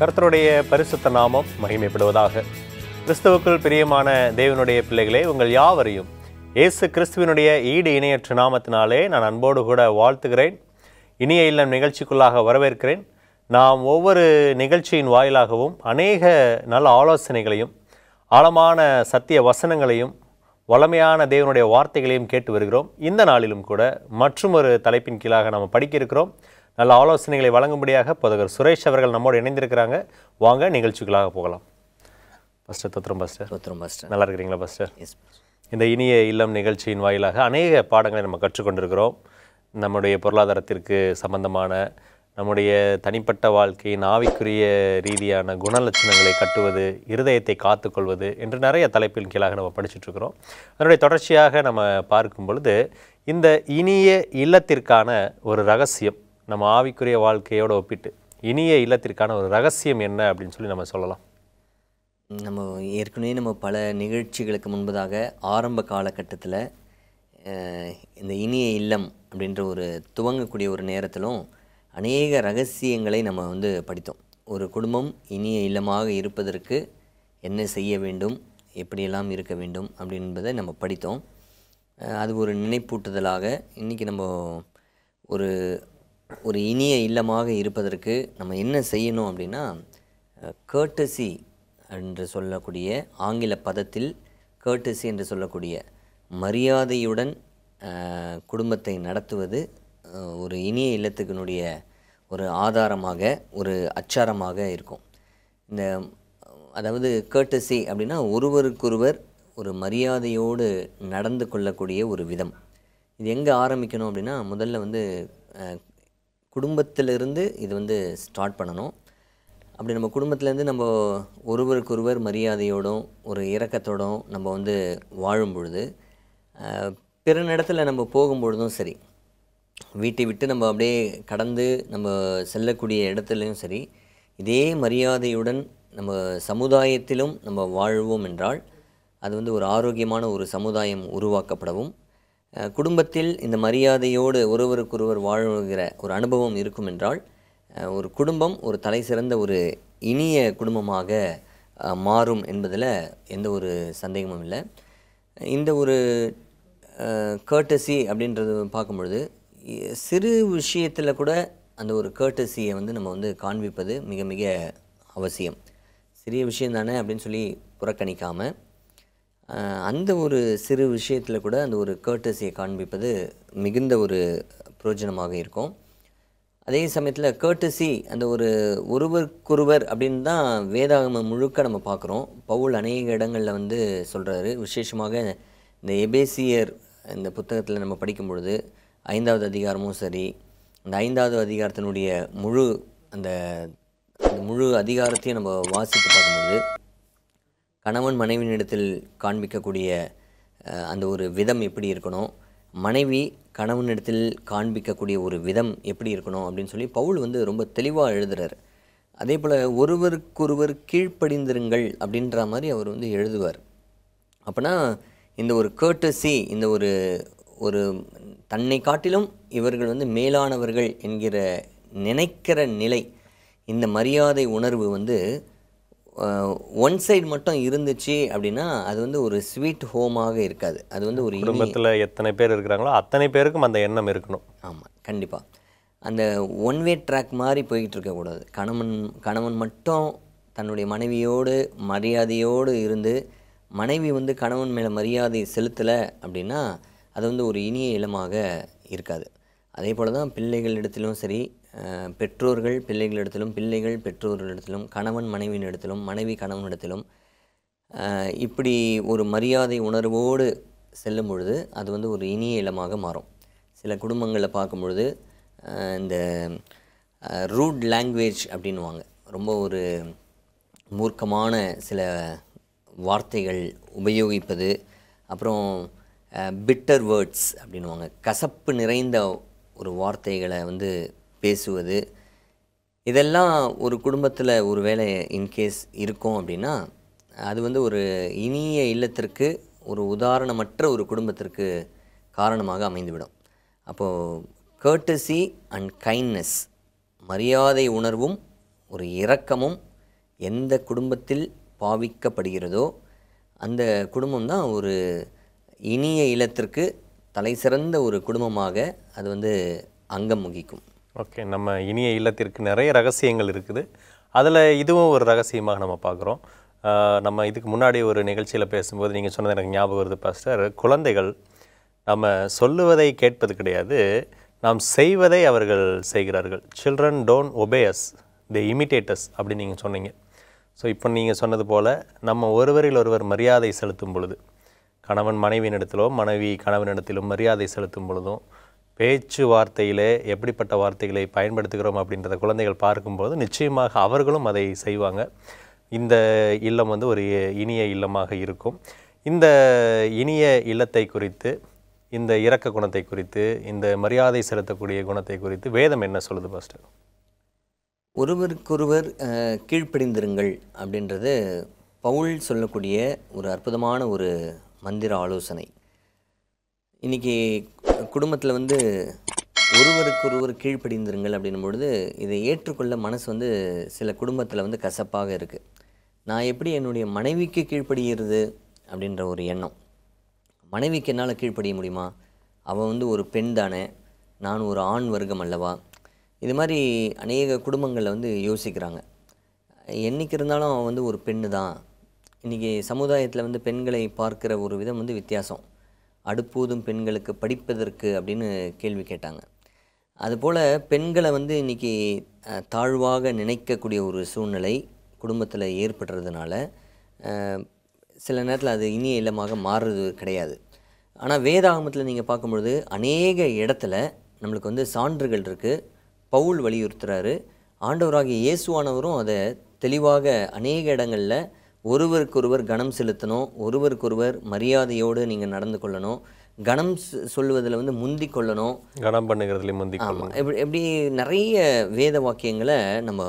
கர்த்தருடைய பரிசுத்த நாமம் மகிமைப்படுவதாக கிறிஸ்துவுக்குள் பிரியமான தேவனுடைய பிள்ளைகளே உங்கள் யாவரையும் இயேசு கிறிஸ்துவனுடைய ஈடு இணையற்ற நாமத்தினாலே நான் அன்போடு கூட வாழ்த்துகிறேன் இனிய இல்லம் நிகழ்ச்சிக்குள்ளாக வரவேற்கிறேன் நாம் ஒவ்வொரு நிகழ்ச்சியின் வாயிலாகவும் அநேக நல்ல ஆலோசனைகளையும் ஆழமான சத்திய வசனங்களையும் வளமையான தேவனுடைய வார்த்தைகளையும் கேட்டு வருகிறோம் இந்த நாளிலும் கூட மற்றும் ஒரு தலைப்பின் கீழாக நாம் படிக்க இருக்கிறோம் நல்ல ஆலோசனைகளை வழங்கும்படியாக போதகர் சுரேஷ் அவர்கள் நம்மோடு இணைந்திருக்கிறாங்க வாங்க நிகழ்ச்சிகளாக போகலாம் பஸ்டர் தொத்திரம் பஸ்டர் தொத்திரம் பஸ்டர் நல்லா இருக்கிறீங்களா பஸ்டர் இந்த இனிய இல்லம் நிகழ்ச்சியின் வாயிலாக அநேக பாடங்களை நம்ம கற்றுக்கொண்டிருக்கிறோம் நம்முடைய பொருளாதாரத்திற்கு சம்பந்தமான நம்முடைய தனிப்பட்ட வாழ்க்கையின் ஆவிக்குரிய ரீதியான குணலட்சணங்களை கட்டுவது இருதயத்தை காத்துக்கொள்வது என்று நிறைய தலைப்பின் கீழாக நம்ம இருக்கிறோம் அதனுடைய தொடர்ச்சியாக நம்ம பார்க்கும் பொழுது இந்த இனிய இல்லத்திற்கான ஒரு ரகசியம் நம்ம ஆவிக்குரிய வாழ்க்கையோடு ஒப்பிட்டு இனிய இல்லத்திற்கான ஒரு ரகசியம் என்ன அப்படின்னு சொல்லி நம்ம சொல்லலாம் நம்ம ஏற்கனவே நம்ம பல நிகழ்ச்சிகளுக்கு முன்பதாக ஆரம்ப காலகட்டத்தில் இந்த இனிய இல்லம் அப்படின்ற ஒரு துவங்கக்கூடிய ஒரு நேரத்திலும் அநேக ரகசியங்களை நம்ம வந்து படித்தோம் ஒரு குடும்பம் இனிய இல்லமாக இருப்பதற்கு என்ன செய்ய வேண்டும் எப்படியெல்லாம் இருக்க வேண்டும் அப்படின்றதை நம்ம படித்தோம் அது ஒரு நினைப்பூட்டுதலாக இன்றைக்கி நம்ம ஒரு ஒரு இனிய இல்லமாக இருப்பதற்கு நம்ம என்ன செய்யணும் அப்படின்னா கேர்டசி என்று சொல்லக்கூடிய ஆங்கில பதத்தில் கேர்டசி என்று சொல்லக்கூடிய மரியாதையுடன் குடும்பத்தை நடத்துவது ஒரு இனிய இல்லத்துக்கினுடைய ஒரு ஆதாரமாக ஒரு அச்சாரமாக இருக்கும் இந்த அதாவது கேர்டசி அப்படின்னா ஒருவருக்கொருவர் ஒரு மரியாதையோடு நடந்து கொள்ளக்கூடிய ஒரு விதம் இது எங்கே ஆரம்பிக்கணும் அப்படின்னா முதல்ல வந்து குடும்பத்திலிருந்து இது வந்து ஸ்டார்ட் பண்ணணும் அப்படி நம்ம குடும்பத்துலேருந்து நம்ம ஒருவருக்கொருவர் மரியாதையோடும் ஒரு இரக்கத்தோடும் நம்ம வந்து வாழும் பொழுது பிற இடத்துல நம்ம போகும்பொழுதும் சரி வீட்டை விட்டு நம்ம அப்படியே கடந்து நம்ம செல்லக்கூடிய இடத்துலையும் சரி இதே மரியாதையுடன் நம்ம சமுதாயத்திலும் நம்ம வாழ்வோம் என்றால் அது வந்து ஒரு ஆரோக்கியமான ஒரு சமுதாயம் உருவாக்கப்படவும் குடும்பத்தில் இந்த மரியாதையோடு ஒருவருக்கொருவர் வாழ்கிற ஒரு அனுபவம் இருக்கும் என்றால் ஒரு குடும்பம் ஒரு தலை சிறந்த ஒரு இனிய குடும்பமாக மாறும் என்பதில் எந்த ஒரு சந்தேகமும் இல்லை இந்த ஒரு கேர்டசி அப்படின்றது பார்க்கும்பொழுது சிறு விஷயத்தில் கூட அந்த ஒரு கேர்டசியை வந்து நம்ம வந்து காண்பிப்பது மிக மிக அவசியம் சிறிய விஷயம் தானே அப்படின்னு சொல்லி புறக்கணிக்காமல் அந்த ஒரு சிறு விஷயத்தில் கூட அந்த ஒரு கேர்டஸியை காண்பிப்பது மிகுந்த ஒரு பிரயோஜனமாக இருக்கும் அதே சமயத்தில் கேர்டஸி அந்த ஒரு ஒருவருக்கொருவர் அப்படின்னு தான் வேதாகம முழுக்க நம்ம பார்க்குறோம் பவுல் அநேக இடங்களில் வந்து சொல்கிறாரு விசேஷமாக இந்த எபேசியர் இந்த புத்தகத்தில் நம்ம படிக்கும் பொழுது ஐந்தாவது அதிகாரமும் சரி அந்த ஐந்தாவது அதிகாரத்தினுடைய முழு அந்த முழு அதிகாரத்தையும் நம்ம வாசித்து பார்க்கும்போது கணவன் மனைவியினிடத்தில் காண்பிக்கக்கூடிய அந்த ஒரு விதம் எப்படி இருக்கணும் மனைவி கணவனிடத்தில் காண்பிக்கக்கூடிய ஒரு விதம் எப்படி இருக்கணும் அப்படின்னு சொல்லி பவுல் வந்து ரொம்ப தெளிவாக எழுதுறாரு அதே போல் ஒருவருக்கொருவர் கீழ்ப்படிந்திருங்கள் அப்படின்ற மாதிரி அவர் வந்து எழுதுவார் அப்போனா இந்த ஒரு கேர்டசி இந்த ஒரு ஒரு தன்னை காட்டிலும் இவர்கள் வந்து மேலானவர்கள் என்கிற நினைக்கிற நிலை இந்த மரியாதை உணர்வு வந்து ஒன் சைடு மட்டும் இருந்துச்சு அப்படின்னா அது வந்து ஒரு ஸ்வீட் ஹோமாக இருக்காது அது வந்து ஒரு குடும்பத்தில் எத்தனை பேர் இருக்கிறாங்களோ அத்தனை பேருக்கும் அந்த எண்ணம் இருக்கணும் ஆமாம் கண்டிப்பாக அந்த ஒன் வே ட்ராக் மாதிரி போய்கிட்டு இருக்கக்கூடாது கணவன் கணவன் மட்டும் தன்னுடைய மனைவியோடு மரியாதையோடு இருந்து மனைவி வந்து கணவன் மேலே மரியாதை செலுத்தலை அப்படின்னா அது வந்து ஒரு இனிய இளமாக இருக்காது அதே போல் தான் பிள்ளைகள் இடத்திலும் சரி பெற்றோர்கள் பிள்ளைகளிடத்திலும் பிள்ளைகள் பெற்றோர்களிடத்திலும் கணவன் மனைவியினிடத்திலும் மனைவி கணவனிடத்திலும் இப்படி ஒரு மரியாதை உணர்வோடு செல்லும் பொழுது அது வந்து ஒரு இனிய இலமாக மாறும் சில குடும்பங்களில் பார்க்கும் பொழுது இந்த ரூட் லாங்குவேஜ் அப்படின்வாங்க ரொம்ப ஒரு மூர்க்கமான சில வார்த்தைகள் உபயோகிப்பது அப்புறம் பிட்டர் வேர்ட்ஸ் அப்படின்வாங்க கசப்பு நிறைந்த ஒரு வார்த்தைகளை வந்து பேசுவது இதெல்லாம் ஒரு குடும்பத்தில் ஒரு வேலை இன்கேஸ் இருக்கும் அப்படின்னா அது வந்து ஒரு இனிய இல்லத்திற்கு ஒரு உதாரணமற்ற ஒரு குடும்பத்திற்கு காரணமாக அமைந்துவிடும் அப்போது கேர்டசி அண்ட் கைண்ட்னஸ் மரியாதை உணர்வும் ஒரு இரக்கமும் எந்த குடும்பத்தில் பாவிக்கப்படுகிறதோ அந்த குடும்பம் தான் ஒரு இனிய இல்லத்திற்கு தலைசிறந்த ஒரு குடும்பமாக அது வந்து அங்கம் முகிக்கும் ஓகே நம்ம இனிய இல்லத்திற்கு நிறைய ரகசியங்கள் இருக்குது அதில் இதுவும் ஒரு ரகசியமாக நம்ம பார்க்குறோம் நம்ம இதுக்கு முன்னாடி ஒரு நிகழ்ச்சியில் பேசும்போது நீங்கள் சொன்னது எனக்கு ஞாபகம் வருது பாஸ்டர் குழந்தைகள் நம்ம சொல்லுவதை கேட்பது கிடையாது நாம் செய்வதை அவர்கள் செய்கிறார்கள் சில்ட்ரன் டோன்ட் ஒபேயஸ் தே இமிட்டேட்டஸ் அப்படின்னு நீங்கள் சொன்னீங்க ஸோ இப்போ நீங்கள் சொன்னது போல் நம்ம ஒருவரில் ஒருவர் மரியாதை செலுத்தும் பொழுது கணவன் இடத்திலோ மனைவி கணவனிடத்திலும் மரியாதை செலுத்தும் பொழுதும் பேச்சு வார்த்தையிலே எப்படிப்பட்ட வார்த்தைகளை பயன்படுத்துகிறோம் அப்படின்றத குழந்தைகள் பார்க்கும்போது நிச்சயமாக அவர்களும் அதை செய்வாங்க இந்த இல்லம் வந்து ஒரு இனிய இல்லமாக இருக்கும் இந்த இனிய இல்லத்தை குறித்து இந்த இரக்க குணத்தை குறித்து இந்த மரியாதை செலுத்தக்கூடிய குணத்தை குறித்து வேதம் என்ன சொல்லுது பாஸ்டர் ஒருவருக்கொருவர் கீழ்ப்படிந்திருங்கள் அப்படின்றது பவுல் சொல்லக்கூடிய ஒரு அற்புதமான ஒரு மந்திர ஆலோசனை இன்றைக்கி குடும்பத்தில் வந்து ஒருவருக்கு ஒருவர் கீழ்ப்படிந்திருங்கள் அப்படின்னும் பொழுது இதை ஏற்றுக்கொள்ள மனசு வந்து சில குடும்பத்தில் வந்து கசப்பாக இருக்குது நான் எப்படி என்னுடைய மனைவிக்கு கீழ்ப்படுகிறது அப்படின்ற ஒரு எண்ணம் மனைவிக்கு என்னால் கீழ்ப்படிய முடியுமா அவள் வந்து ஒரு பெண் தானே நான் ஒரு ஆண் வர்க்கம் அல்லவா இது மாதிரி அநேக குடும்பங்களில் வந்து யோசிக்கிறாங்க என்றைக்கு இருந்தாலும் அவன் வந்து ஒரு பெண்ணு தான் இன்றைக்கி சமுதாயத்தில் வந்து பெண்களை பார்க்குற ஒரு விதம் வந்து வித்தியாசம் அடுப்பூதும் பெண்களுக்கு படிப்பதற்கு அப்படின்னு கேள்வி கேட்டாங்க அதுபோல் பெண்களை வந்து இன்றைக்கி தாழ்வாக நினைக்கக்கூடிய ஒரு சூழ்நிலை குடும்பத்தில் ஏற்படுறதுனால சில நேரத்தில் அது இனிய இல்லமாக மாறுறது கிடையாது ஆனால் வேதாகமத்தில் நீங்கள் பார்க்கும்பொழுது அநேக இடத்துல நம்மளுக்கு வந்து சான்றுகள் இருக்குது பவுல் வலியுறுத்துகிறாரு ஆண்டவராகிய இயேசுவானவரும் அதை தெளிவாக அநேக இடங்களில் ஒருவருக்கொருவர் கனம் செலுத்தணும் ஒருவருக்கொருவர் மரியாதையோடு நீங்கள் நடந்து கொள்ளணும் கணம் சொல்வதில் வந்து முந்தி கொள்ளணும் கணம் பண்ணுகிறதுல முந்தி கொள்ளணும் இப்படி எப்படி நிறைய வேத வாக்கியங்களை நம்ம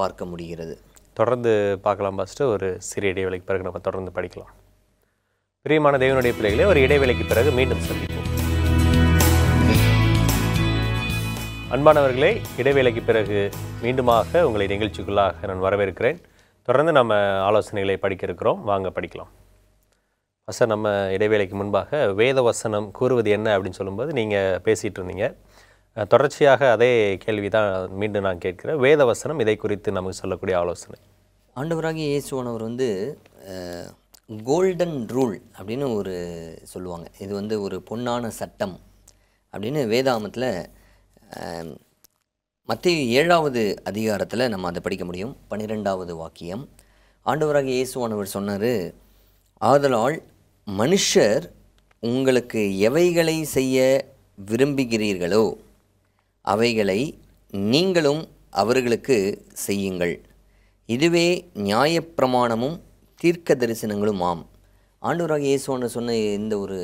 பார்க்க முடிகிறது தொடர்ந்து பார்க்கலாம் ஃபஸ்ட்டு ஒரு சிறிய இடைவேளைக்கு பிறகு நம்ம தொடர்ந்து படிக்கலாம் பிரியமான தேவனுடைய பிள்ளைகளை ஒரு இடைவேளைக்கு பிறகு மீண்டும் சந்திப்போம் அன்பானவர்களே இடைவேளைக்கு பிறகு மீண்டுமாக உங்களை நிகழ்ச்சிக்குள்ளாக நான் வரவேற்கிறேன் தொடர்ந்து நம்ம ஆலோசனைகளை படிக்க இருக்கிறோம் வாங்க படிக்கலாம் சார் நம்ம இடைவேளைக்கு முன்பாக வேத வசனம் கூறுவது என்ன அப்படின்னு சொல்லும்போது நீங்கள் பேசிகிட்டு இருந்தீங்க தொடர்ச்சியாக அதே கேள்வி தான் மீண்டும் நான் கேட்கிறேன் வேத வசனம் இதை குறித்து நமக்கு சொல்லக்கூடிய ஆலோசனை ஆண்டவராக இயேசுவானவர் வந்து கோல்டன் ரூல் அப்படின்னு ஒரு சொல்லுவாங்க இது வந்து ஒரு பொன்னான சட்டம் அப்படின்னு வேதாமத்தில் மத்திய ஏழாவது அதிகாரத்தில் நம்ம அதை படிக்க முடியும் பன்னிரெண்டாவது வாக்கியம் ஆண்டவராக இயேசுவானவர் சொன்னார் ஆதலால் மனுஷர் உங்களுக்கு எவைகளை செய்ய விரும்புகிறீர்களோ அவைகளை நீங்களும் அவர்களுக்கு செய்யுங்கள் இதுவே நியாயப்பிரமாணமும் தீர்க்க தரிசனங்களும் ஆம் ஆண்டவராக இயேசுவான சொன்ன இந்த ஒரு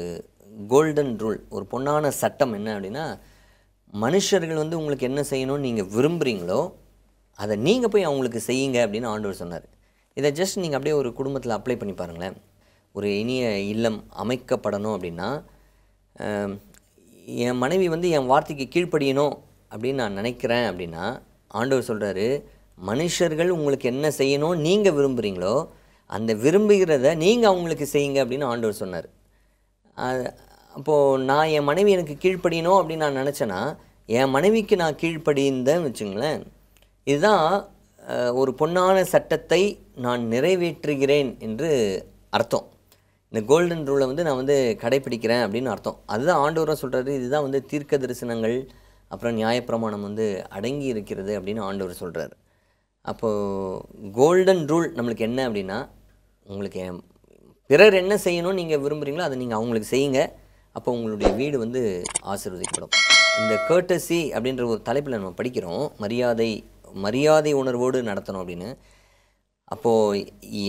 கோல்டன் ரூல் ஒரு பொன்னான சட்டம் என்ன அப்படின்னா மனுஷர்கள் வந்து உங்களுக்கு என்ன செய்யணும்னு நீங்கள் விரும்புகிறீங்களோ அதை நீங்கள் போய் அவங்களுக்கு செய்யுங்க அப்படின்னு ஆண்டவர் சொன்னார் இதை ஜஸ்ட் நீங்கள் அப்படியே ஒரு குடும்பத்தில் அப்ளை பண்ணி பாருங்களேன் ஒரு இனிய இல்லம் அமைக்கப்படணும் அப்படின்னா என் மனைவி வந்து என் வார்த்தைக்கு கீழ்ப்படியணும் அப்படின்னு நான் நினைக்கிறேன் அப்படின்னா ஆண்டவர் சொல்கிறாரு மனுஷர்கள் உங்களுக்கு என்ன செய்யணும் நீங்கள் விரும்புகிறீங்களோ அந்த விரும்புகிறத நீங்கள் அவங்களுக்கு செய்யுங்க அப்படின்னு ஆண்டவர் சொன்னார் அப்போது நான் என் மனைவி எனக்கு கீழ்ப்படியணும் அப்படின்னு நான் நினச்சேன்னா என் மனைவிக்கு நான் கீழ்ப்படியிருந்தேன் வச்சுங்களேன் இதுதான் ஒரு பொன்னான சட்டத்தை நான் நிறைவேற்றுகிறேன் என்று அர்த்தம் இந்த கோல்டன் ரூலை வந்து நான் வந்து கடைப்பிடிக்கிறேன் அப்படின்னு அர்த்தம் அதுதான் ஆண்டவராக சொல்கிறாரு இதுதான் வந்து தீர்க்க தரிசனங்கள் அப்புறம் நியாயப்பிரமாணம் வந்து அடங்கி இருக்கிறது அப்படின்னு ஆண்டவர் சொல்கிறார் அப்போது கோல்டன் ரூல் நம்மளுக்கு என்ன அப்படின்னா உங்களுக்கு பிறர் என்ன செய்யணும்னு நீங்கள் விரும்புகிறீங்களோ அதை நீங்கள் அவங்களுக்கு செய்யுங்க அப்போ உங்களுடைய வீடு வந்து ஆசிர்வதிக்கப்படும் இந்த கேர்டசி அப்படின்ற ஒரு தலைப்பில் நம்ம படிக்கிறோம் மரியாதை மரியாதை உணர்வோடு நடத்தணும் அப்படின்னு அப்போது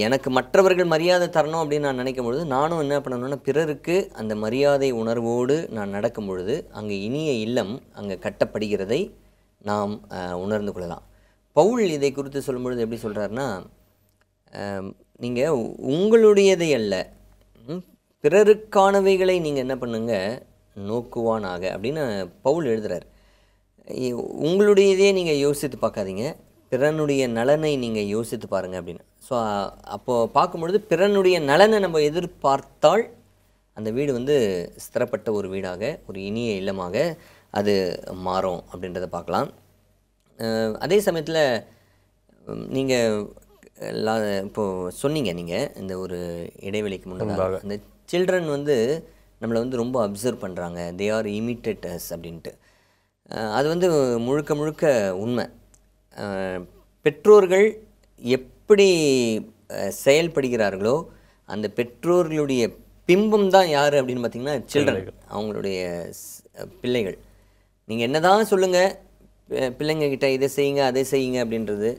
எனக்கு மற்றவர்கள் மரியாதை தரணும் அப்படின்னு நான் நினைக்கும் பொழுது நானும் என்ன பண்ணணும்னா பிறருக்கு அந்த மரியாதை உணர்வோடு நான் நடக்கும் பொழுது அங்கே இனிய இல்லம் அங்கே கட்டப்படுகிறதை நாம் உணர்ந்து கொள்ளலாம் பவுல் இதை குறித்து சொல்லும்பொழுது எப்படி சொல்கிறாருன்னா நீங்கள் உங்களுடையதை அல்ல பிறருக்கானவைகளை நீங்கள் என்ன பண்ணுங்கள் நோக்குவானாக அப்படின்னு பவுல் எழுதுகிறார் உங்களுடையதே நீங்கள் யோசித்து பார்க்காதீங்க பிறனுடைய நலனை நீங்கள் யோசித்து பாருங்கள் அப்படின்னு ஸோ அப்போது பார்க்கும்பொழுது பிறனுடைய நலனை நம்ம எதிர்பார்த்தால் அந்த வீடு வந்து ஸ்திரப்பட்ட ஒரு வீடாக ஒரு இனிய இல்லமாக அது மாறும் அப்படின்றத பார்க்கலாம் அதே சமயத்தில் நீங்கள் இப்போது சொன்னீங்க நீங்கள் இந்த ஒரு இடைவெளிக்கு முன்னதாக அந்த சில்ட்ரன் வந்து நம்மளை வந்து ரொம்ப அப்சர்வ் பண்ணுறாங்க தே ஆர் இமிட்டேட்டர்ஸ் அப்படின்ட்டு அது வந்து முழுக்க முழுக்க உண்மை பெற்றோர்கள் எப்படி செயல்படுகிறார்களோ அந்த பெற்றோர்களுடைய பிம்பம் தான் யார் அப்படின்னு பார்த்தீங்கன்னா சில்ட்ரன் அவங்களுடைய பிள்ளைகள் நீங்கள் என்ன தான் சொல்லுங்கள் பிள்ளைங்கக்கிட்ட இதை செய்யுங்க அதை செய்யுங்க அப்படின்றது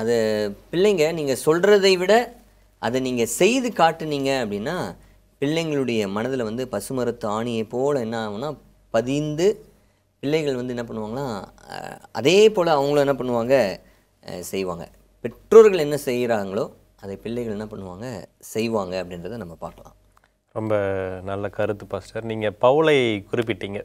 அது பிள்ளைங்க நீங்கள் சொல்கிறதை விட அதை நீங்கள் செய்து காட்டுனீங்க அப்படின்னா பிள்ளைங்களுடைய மனதில் வந்து பசுமரத்து ஆணியை போல் என்ன ஆகும்னா பதிந்து பிள்ளைகள் வந்து என்ன பண்ணுவாங்கன்னா அதே போல் அவங்களும் என்ன பண்ணுவாங்க செய்வாங்க பெற்றோர்கள் என்ன செய்கிறாங்களோ அதை பிள்ளைகள் என்ன பண்ணுவாங்க செய்வாங்க அப்படின்றத நம்ம பார்க்கலாம் ரொம்ப நல்ல கருத்து பாஸ்டர் நீங்கள் பவுலை குறிப்பிட்டீங்க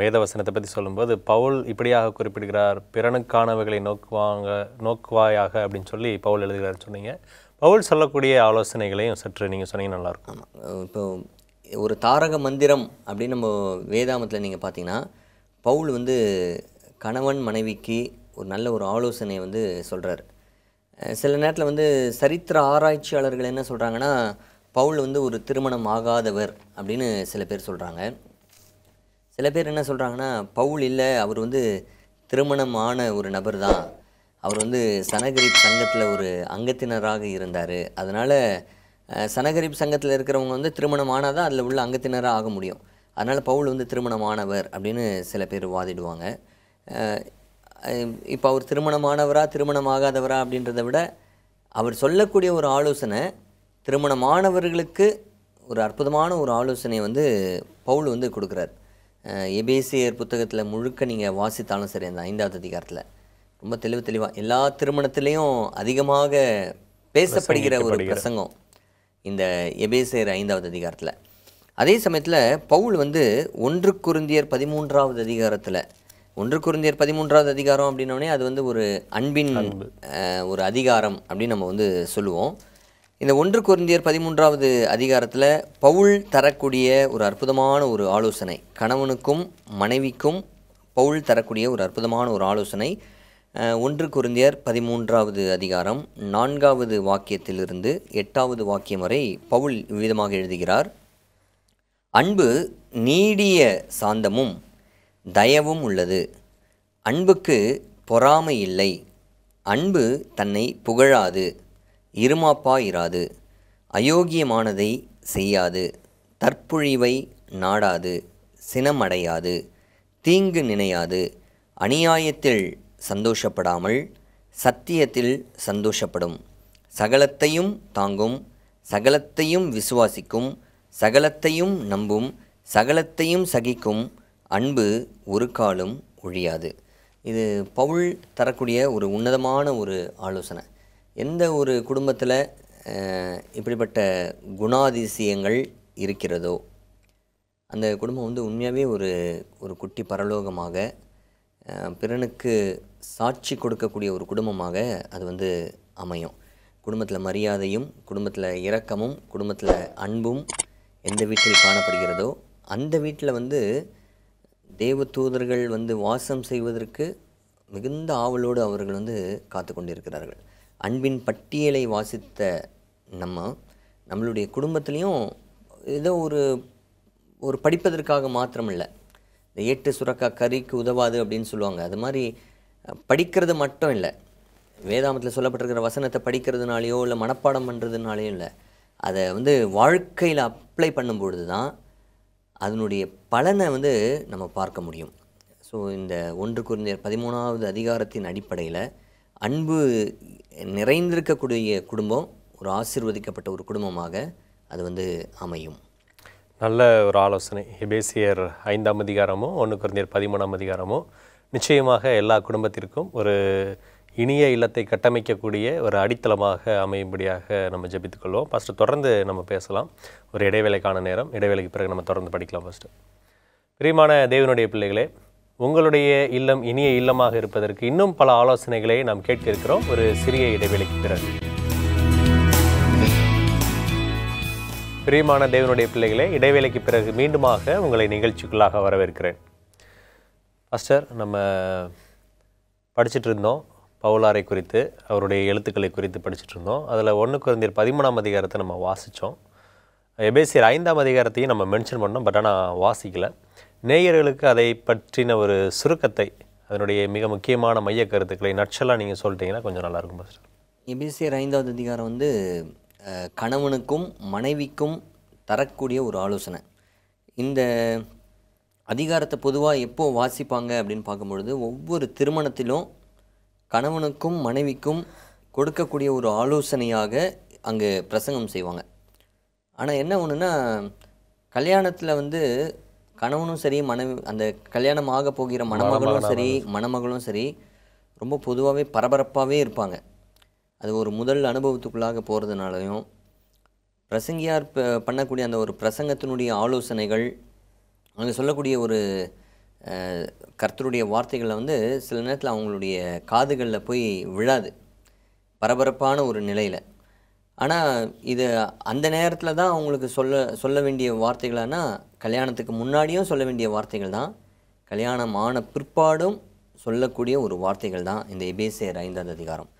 வேதவசனத்தை பற்றி சொல்லும்போது பவுல் இப்படியாக குறிப்பிடுகிறார் பிறனுக்கானவர்களை நோக்குவாங்க நோக்குவாயாக அப்படின்னு சொல்லி பவுல் எழுதுகிறார் சொன்னீங்க பவுல் சொல்லக்கூடிய ஆலோசனைகளையும் சற்று நீங்கள் சொன்னீங்க நல்லாயிருக்கும் இப்போ ஒரு தாரக மந்திரம் அப்படின்னு நம்ம வேதாமத்தில் நீங்கள் பார்த்தீங்கன்னா பவுல் வந்து கணவன் மனைவிக்கு ஒரு நல்ல ஒரு ஆலோசனை வந்து சொல்கிறார் சில நேரத்தில் வந்து சரித்திர ஆராய்ச்சியாளர்கள் என்ன சொல்கிறாங்கன்னா பவுல் வந்து ஒரு திருமணம் ஆகாதவர் அப்படின்னு சில பேர் சொல்கிறாங்க சில பேர் என்ன சொல்கிறாங்கன்னா பவுல் இல்லை அவர் வந்து திருமணமான ஒரு நபர் தான் அவர் வந்து சனகரிப் சங்கத்தில் ஒரு அங்கத்தினராக இருந்தார் அதனால் சனகரிப் சங்கத்தில் இருக்கிறவங்க வந்து திருமணம் ஆனால் தான் அதில் உள்ள அங்கத்தினராக ஆக முடியும் அதனால் பவுல் வந்து திருமணமானவர் அப்படின்னு சில பேர் வாதிடுவாங்க இப்போ அவர் திருமணமானவரா திருமணமாகாதவரா அப்படின்றத விட அவர் சொல்லக்கூடிய ஒரு ஆலோசனை திருமணமானவர்களுக்கு ஒரு அற்புதமான ஒரு ஆலோசனை வந்து பவுல் வந்து கொடுக்குறார் எபேசியர் புத்தகத்தில் முழுக்க நீங்கள் வாசித்தாலும் சரி அந்த ஐந்தாவது அதிகாரத்தில் ரொம்ப தெளிவு தெளிவாக எல்லா திருமணத்திலையும் அதிகமாக பேசப்படுகிற ஒரு பிரசங்கம் இந்த எபேசேர் ஐந்தாவது அதிகாரத்தில் அதே சமயத்தில் பவுல் வந்து ஒன்று குருந்தியர் பதிமூன்றாவது அதிகாரத்தில் ஒன்று குருந்தியர் பதிமூன்றாவது அதிகாரம் அப்படின்னோடனே அது வந்து ஒரு அன்பின் ஒரு அதிகாரம் அப்படின்னு நம்ம வந்து சொல்லுவோம் இந்த ஒன்று குருந்தியர் பதிமூன்றாவது அதிகாரத்தில் பவுல் தரக்கூடிய ஒரு அற்புதமான ஒரு ஆலோசனை கணவனுக்கும் மனைவிக்கும் பவுல் தரக்கூடிய ஒரு அற்புதமான ஒரு ஆலோசனை ஒன்று குருந்தியர் பதிமூன்றாவது அதிகாரம் நான்காவது வாக்கியத்திலிருந்து எட்டாவது வாக்கியம் வரை பவுல் விதமாக எழுதுகிறார் அன்பு நீடிய சாந்தமும் தயவும் உள்ளது அன்புக்கு பொறாமை இல்லை அன்பு தன்னை புகழாது இருமாப்பாயிராது அயோக்கியமானதை செய்யாது தற்பொழிவை நாடாது சினமடையாது தீங்கு நினையாது அநியாயத்தில் சந்தோஷப்படாமல் சத்தியத்தில் சந்தோஷப்படும் சகலத்தையும் தாங்கும் சகலத்தையும் விசுவாசிக்கும் சகலத்தையும் நம்பும் சகலத்தையும் சகிக்கும் அன்பு ஒரு காலும் ஒழியாது இது பவுல் தரக்கூடிய ஒரு உன்னதமான ஒரு ஆலோசனை எந்த ஒரு குடும்பத்தில் இப்படிப்பட்ட குணாதிசயங்கள் இருக்கிறதோ அந்த குடும்பம் வந்து உண்மையாகவே ஒரு ஒரு குட்டி பரலோகமாக பிறனுக்கு சாட்சி கொடுக்கக்கூடிய ஒரு குடும்பமாக அது வந்து அமையும் குடும்பத்தில் மரியாதையும் குடும்பத்தில் இரக்கமும் குடும்பத்தில் அன்பும் எந்த வீட்டில் காணப்படுகிறதோ அந்த வீட்டில் வந்து தேவ தூதர்கள் வந்து வாசம் செய்வதற்கு மிகுந்த ஆவலோடு அவர்கள் வந்து காத்து கொண்டிருக்கிறார்கள் அன்பின் பட்டியலை வாசித்த நம்ம நம்மளுடைய குடும்பத்துலேயும் ஏதோ ஒரு ஒரு படிப்பதற்காக மாத்திரமில்லை இந்த ஏட்டு சுரக்கா கறிக்கு உதவாது அப்படின்னு சொல்லுவாங்க அது மாதிரி படிக்கிறது மட்டும் இல்லை வேதாமத்தில் சொல்லப்பட்டிருக்கிற வசனத்தை படிக்கிறதுனாலையோ இல்லை மனப்பாடம் பண்ணுறதுனாலையோ இல்லை அதை வந்து வாழ்க்கையில் அப்ளை பண்ணும்பொழுது தான் அதனுடைய பலனை வந்து நம்ம பார்க்க முடியும் ஸோ இந்த ஒன்று குருந்தியர் பதிமூணாவது அதிகாரத்தின் அடிப்படையில் அன்பு நிறைந்திருக்கக்கூடிய குடும்பம் ஒரு ஆசிர்வதிக்கப்பட்ட ஒரு குடும்பமாக அது வந்து அமையும் நல்ல ஒரு ஆலோசனை ஹிபேசியர் ஐந்தாம் அதிகாரமும் ஒன்று குறைந்தர் பதிமூணாம் அதிகாரமும் நிச்சயமாக எல்லா குடும்பத்திற்கும் ஒரு இனிய இல்லத்தை கட்டமைக்கக்கூடிய ஒரு அடித்தளமாக அமையும்படியாக நம்ம ஜபித்துக்கொள்வோம் ஃபஸ்ட்டு தொடர்ந்து நம்ம பேசலாம் ஒரு இடைவேளைக்கான நேரம் இடைவேளைக்கு பிறகு நம்ம தொடர்ந்து படிக்கலாம் ஃபஸ்ட்டு பிரியமான தேவனுடைய பிள்ளைகளே உங்களுடைய இல்லம் இனிய இல்லமாக இருப்பதற்கு இன்னும் பல ஆலோசனைகளை நாம் கேட்க இருக்கிறோம் ஒரு சிறிய இடைவேளைக்கு பிறகு பிரியமான தேவனுடைய பிள்ளைகளே இடைவேளைக்கு பிறகு மீண்டுமாக உங்களை நிகழ்ச்சிக்குள்ளாக வரவேற்கிறேன் ஃபஸ்டர் நம்ம படிச்சுட்டு இருந்தோம் பவுலாரை குறித்து அவருடைய எழுத்துக்களை குறித்து படிச்சுட்டு இருந்தோம் அதில் ஒன்று குழந்தையர் பதிமூணாம் அதிகாரத்தை நம்ம வாசித்தோம் எபேசியர் ஐந்தாம் அதிகாரத்தையும் நம்ம மென்ஷன் பண்ணோம் பட் ஆனால் வாசிக்கலை நேயர்களுக்கு அதை பற்றின ஒரு சுருக்கத்தை அதனுடைய மிக முக்கியமான மைய கருத்துக்களை நட்சலாக நீங்கள் சொல்லிட்டீங்கன்னா கொஞ்சம் நல்லாயிருக்கும் ஃபஸ்டர் எபேசியர் ஐந்தாவது அதிகாரம் வந்து கணவனுக்கும் மனைவிக்கும் தரக்கூடிய ஒரு ஆலோசனை இந்த அதிகாரத்தை பொதுவாக எப்போ வாசிப்பாங்க அப்படின்னு பார்க்கும்பொழுது ஒவ்வொரு திருமணத்திலும் கணவனுக்கும் மனைவிக்கும் கொடுக்கக்கூடிய ஒரு ஆலோசனையாக அங்கே பிரசங்கம் செய்வாங்க ஆனால் என்ன ஒன்றுன்னா கல்யாணத்தில் வந்து கணவனும் சரி மனைவி அந்த கல்யாணம் போகிற மணமகளும் சரி மணமகளும் சரி ரொம்ப பொதுவாகவே பரபரப்பாகவே இருப்பாங்க அது ஒரு முதல் அனுபவத்துக்குள்ளாக போகிறதுனாலையும் பிரசங்கியார் பண்ணக்கூடிய அந்த ஒரு பிரசங்கத்தினுடைய ஆலோசனைகள் அவங்க சொல்லக்கூடிய ஒரு கர்த்தருடைய வார்த்தைகளை வந்து சில நேரத்தில் அவங்களுடைய காதுகளில் போய் விழாது பரபரப்பான ஒரு நிலையில் ஆனால் இது அந்த நேரத்தில் தான் அவங்களுக்கு சொல்ல சொல்ல வேண்டிய வார்த்தைகளானா கல்யாணத்துக்கு முன்னாடியும் சொல்ல வேண்டிய வார்த்தைகள் தான் கல்யாணம் ஆன பிற்பாடும் சொல்லக்கூடிய ஒரு வார்த்தைகள் தான் இந்த எபேசியர் ஐந்தாவது அதிகாரம்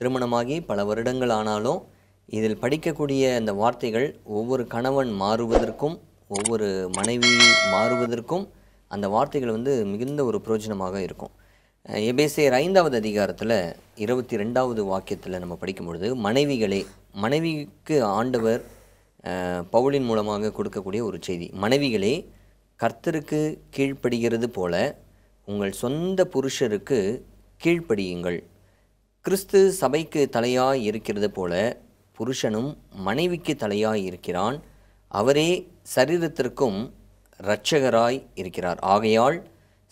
திருமணமாகி பல வருடங்கள் ஆனாலும் இதில் படிக்கக்கூடிய அந்த வார்த்தைகள் ஒவ்வொரு கணவன் மாறுவதற்கும் ஒவ்வொரு மனைவி மாறுவதற்கும் அந்த வார்த்தைகள் வந்து மிகுந்த ஒரு பிரயோஜனமாக இருக்கும் எபேசியர் ஐந்தாவது அதிகாரத்தில் இருபத்தி ரெண்டாவது வாக்கியத்தில் நம்ம படிக்கும் பொழுது மனைவிகளே மனைவிக்கு ஆண்டவர் பவுலின் மூலமாக கொடுக்கக்கூடிய ஒரு செய்தி மனைவிகளே கர்த்தருக்கு கீழ்ப்படுகிறது போல உங்கள் சொந்த புருஷருக்கு கீழ்ப்படியுங்கள் கிறிஸ்து சபைக்கு தலையாய் இருக்கிறது போல புருஷனும் மனைவிக்கு தலையாய் இருக்கிறான் அவரே சரீரத்திற்கும் இரட்சகராய் இருக்கிறார் ஆகையால்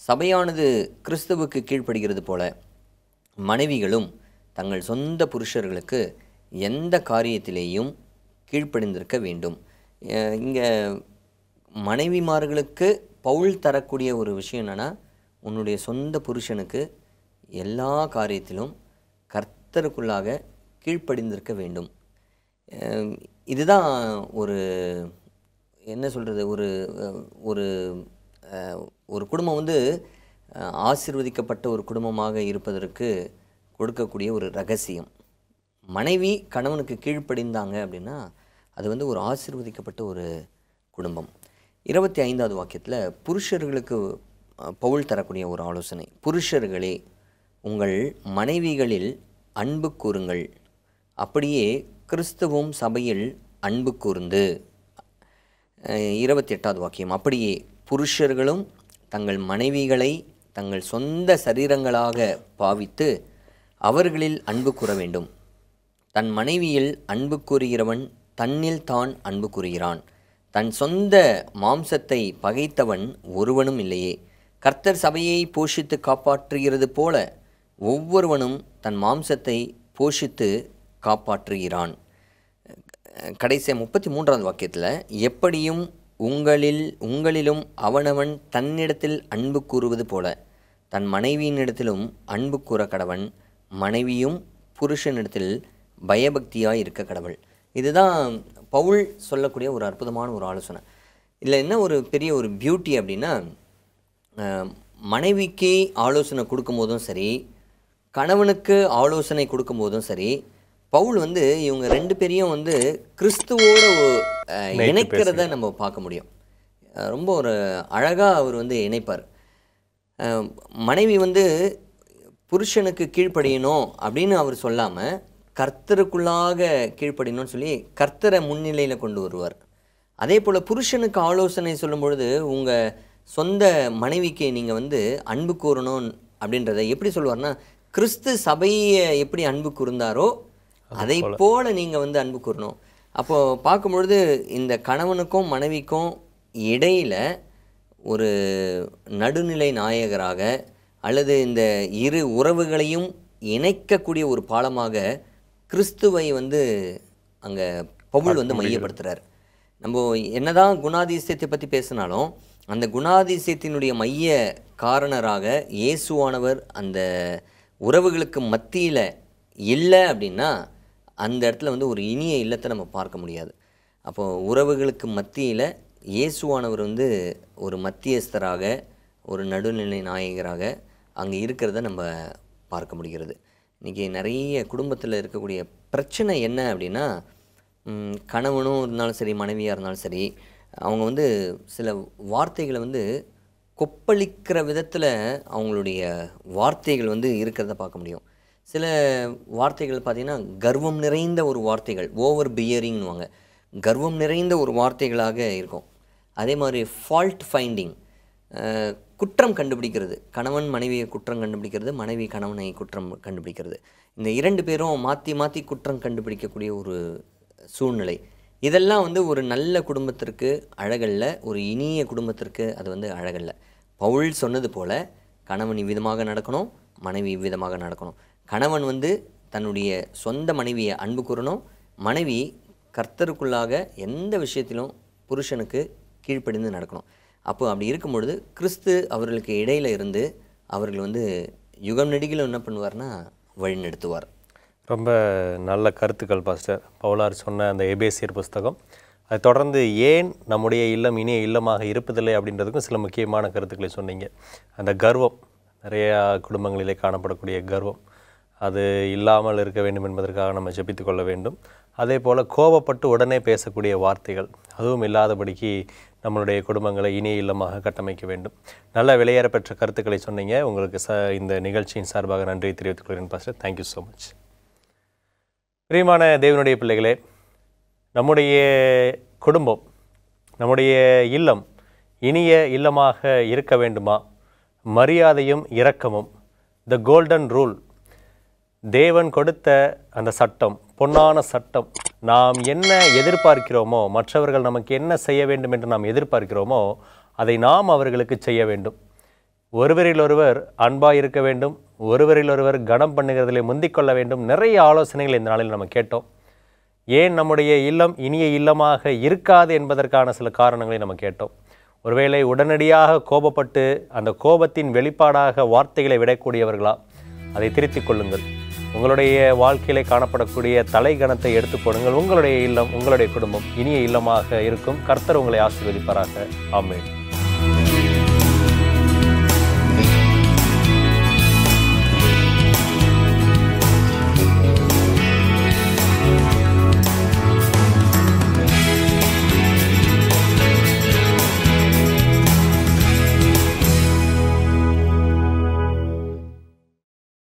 சபையானது கிறிஸ்துவுக்கு கீழ்ப்படுகிறது போல மனைவிகளும் தங்கள் சொந்த புருஷர்களுக்கு எந்த காரியத்திலேயும் கீழ்ப்படிந்திருக்க வேண்டும் இங்கே மனைவிமார்களுக்கு பவுல் தரக்கூடிய ஒரு விஷயம் என்னென்னா உன்னுடைய சொந்த புருஷனுக்கு எல்லா காரியத்திலும் கர்த்தருக்குள்ளாக கீழ்ப்படிந்திருக்க வேண்டும் இதுதான் ஒரு என்ன சொல்கிறது ஒரு ஒரு ஒரு குடும்பம் வந்து ஆசிர்வதிக்கப்பட்ட ஒரு குடும்பமாக இருப்பதற்கு கொடுக்கக்கூடிய ஒரு ரகசியம் மனைவி கணவனுக்கு கீழ்ப்படிந்தாங்க அப்படின்னா அது வந்து ஒரு ஆசிர்வதிக்கப்பட்ட ஒரு குடும்பம் இருபத்தி ஐந்தாவது வாக்கியத்தில் புருஷர்களுக்கு பவுல் தரக்கூடிய ஒரு ஆலோசனை புருஷர்களே உங்கள் மனைவிகளில் அன்பு கூறுங்கள் அப்படியே கிறிஸ்துவும் சபையில் அன்பு கூர்ந்து இருபத்தி எட்டாவது வாக்கியம் அப்படியே புருஷர்களும் தங்கள் மனைவிகளை தங்கள் சொந்த சரீரங்களாக பாவித்து அவர்களில் அன்பு கூற வேண்டும் தன் மனைவியில் அன்பு கூறுகிறவன் தன்னில் தான் அன்பு கூறுகிறான் தன் சொந்த மாம்சத்தை பகைத்தவன் ஒருவனும் இல்லையே கர்த்தர் சபையை போஷித்து காப்பாற்றுகிறது போல ஒவ்வொருவனும் தன் மாம்சத்தை போஷித்து காப்பாற்றுகிறான் கடைசி முப்பத்தி மூன்றாவது வாக்கியத்தில் எப்படியும் உங்களில் உங்களிலும் அவனவன் தன்னிடத்தில் அன்பு கூறுவது போல தன் மனைவியினிடத்திலும் அன்பு கூற கடவன் மனைவியும் புருஷனிடத்தில் பயபக்தியாக இருக்க கடவுள் இதுதான் பவுல் சொல்லக்கூடிய ஒரு அற்புதமான ஒரு ஆலோசனை இதில் என்ன ஒரு பெரிய ஒரு பியூட்டி அப்படின்னா மனைவிக்கே ஆலோசனை கொடுக்கும்போதும் சரி கணவனுக்கு ஆலோசனை கொடுக்கும்போதும் சரி பவுல் வந்து இவங்க ரெண்டு பேரையும் வந்து கிறிஸ்துவோட இணைக்கிறத நம்ம பார்க்க முடியும் ரொம்ப ஒரு அழகாக அவர் வந்து இணைப்பார் மனைவி வந்து புருஷனுக்கு கீழ்ப்படியணும் அப்படின்னு அவர் சொல்லாமல் கர்த்தருக்குள்ளாக கீழ்ப்படியணும்னு சொல்லி கர்த்தரை முன்னிலையில் கொண்டு வருவார் அதே போல் புருஷனுக்கு ஆலோசனை சொல்லும் பொழுது உங்கள் சொந்த மனைவிக்கு நீங்கள் வந்து அன்பு கூறணும் அப்படின்றத எப்படி சொல்லுவார்னா கிறிஸ்து சபையை எப்படி அன்பு கூர்ந்தாரோ அதை போல நீங்கள் வந்து அன்பு கூறணும் அப்போது பார்க்கும்பொழுது இந்த கணவனுக்கும் மனைவிக்கும் இடையில் ஒரு நடுநிலை நாயகராக அல்லது இந்த இரு உறவுகளையும் இணைக்கக்கூடிய ஒரு பாலமாக கிறிஸ்துவை வந்து அங்கே பவுல் வந்து மையப்படுத்துகிறார் நம்ம என்னதான் குணாதிசயத்தை பற்றி பேசினாலும் அந்த குணாதிசயத்தினுடைய மைய காரணராக இயேசுவானவர் அந்த உறவுகளுக்கு மத்தியில் இல்லை அப்படின்னா அந்த இடத்துல வந்து ஒரு இனிய இல்லத்தை நம்ம பார்க்க முடியாது அப்போது உறவுகளுக்கு மத்தியில் இயேசுவானவர் வந்து ஒரு மத்தியஸ்தராக ஒரு நடுநிலை நாயகராக அங்கே இருக்கிறத நம்ம பார்க்க முடிகிறது இன்றைக்கி நிறைய குடும்பத்தில் இருக்கக்கூடிய பிரச்சனை என்ன அப்படின்னா கணவனும் இருந்தாலும் சரி மனைவியாக இருந்தாலும் சரி அவங்க வந்து சில வார்த்தைகளை வந்து கொப்பளிக்கிற விதத்தில் அவங்களுடைய வார்த்தைகள் வந்து இருக்கிறத பார்க்க முடியும் சில வார்த்தைகள் பார்த்திங்கன்னா கர்வம் நிறைந்த ஒரு வார்த்தைகள் ஓவர் பியரிங்னுவாங்க கர்வம் நிறைந்த ஒரு வார்த்தைகளாக இருக்கும் அதே மாதிரி ஃபால்ட் ஃபைண்டிங் குற்றம் கண்டுபிடிக்கிறது கணவன் மனைவியை குற்றம் கண்டுபிடிக்கிறது மனைவி கணவனை குற்றம் கண்டுபிடிக்கிறது இந்த இரண்டு பேரும் மாற்றி மாற்றி குற்றம் கண்டுபிடிக்கக்கூடிய ஒரு சூழ்நிலை இதெல்லாம் வந்து ஒரு நல்ல குடும்பத்திற்கு அழகல்ல ஒரு இனிய குடும்பத்திற்கு அது வந்து அழகல்ல பவுல் சொன்னது போல் கணவன் இவ்விதமாக நடக்கணும் மனைவி இவ்விதமாக நடக்கணும் கணவன் வந்து தன்னுடைய சொந்த மனைவியை அன்பு கூறணும் மனைவி கர்த்தருக்குள்ளாக எந்த விஷயத்திலும் புருஷனுக்கு கீழ்ப்படிந்து நடக்கணும் அப்போ அப்படி இருக்கும் பொழுது கிறிஸ்து அவர்களுக்கு இடையில் இருந்து அவர்கள் வந்து யுகம் நெடுகிலும் என்ன பண்ணுவார்னா வழிநடத்துவார் ரொம்ப நல்ல கருத்துக்கள் பாஸ்டர் பவுலார் சொன்ன அந்த எபேசியர் புஸ்தகம் அதை தொடர்ந்து ஏன் நம்முடைய இல்லம் இனிய இல்லமாக இருப்பதில்லை அப்படின்றதுக்கும் சில முக்கியமான கருத்துக்களை சொன்னீங்க அந்த கர்வம் நிறையா குடும்பங்களிலே காணப்படக்கூடிய கர்வம் அது இல்லாமல் இருக்க வேண்டும் என்பதற்காக நம்ம ஜெபித்து கொள்ள வேண்டும் அதே போல் கோபப்பட்டு உடனே பேசக்கூடிய வார்த்தைகள் அதுவும் இல்லாதபடிக்கு நம்மளுடைய குடும்பங்களை இனிய இல்லமாக கட்டமைக்க வேண்டும் நல்ல விளையாட பெற்ற கருத்துக்களை சொன்னீங்க உங்களுக்கு ச இந்த நிகழ்ச்சியின் சார்பாக நன்றி தெரிவித்துக் கொள்கிறேன் பாஸ்டர் தேங்க்யூ ஸோ மச் பிரியமான தேவனுடைய பிள்ளைகளே நம்முடைய குடும்பம் நம்முடைய இல்லம் இனிய இல்லமாக இருக்க வேண்டுமா மரியாதையும் இரக்கமும் த கோல்டன் ரூல் தேவன் கொடுத்த அந்த சட்டம் பொன்னான சட்டம் நாம் என்ன எதிர்பார்க்கிறோமோ மற்றவர்கள் நமக்கு என்ன செய்ய வேண்டும் என்று நாம் எதிர்பார்க்கிறோமோ அதை நாம் அவர்களுக்கு செய்ய வேண்டும் ஒருவரிலொருவர் அன்பாக இருக்க வேண்டும் ஒருவரிலொருவர் கனம் பண்ணுகிறதிலே முந்திக்கொள்ள வேண்டும் நிறைய ஆலோசனைகள் இந்த நாளில் நம்ம கேட்டோம் ஏன் நம்முடைய இல்லம் இனிய இல்லமாக இருக்காது என்பதற்கான சில காரணங்களை நம்ம கேட்டோம் ஒருவேளை உடனடியாக கோபப்பட்டு அந்த கோபத்தின் வெளிப்பாடாக வார்த்தைகளை விடக்கூடியவர்களா அதை திருத்திக் கொள்ளுங்கள் உங்களுடைய வாழ்க்கையிலே காணப்படக்கூடிய தலை எடுத்து போடுங்கள் உங்களுடைய இல்லம் உங்களுடைய குடும்பம் இனிய இல்லமாக இருக்கும் கர்த்தர் உங்களை ஆசீர்வதிப்பாராக ஆமேன்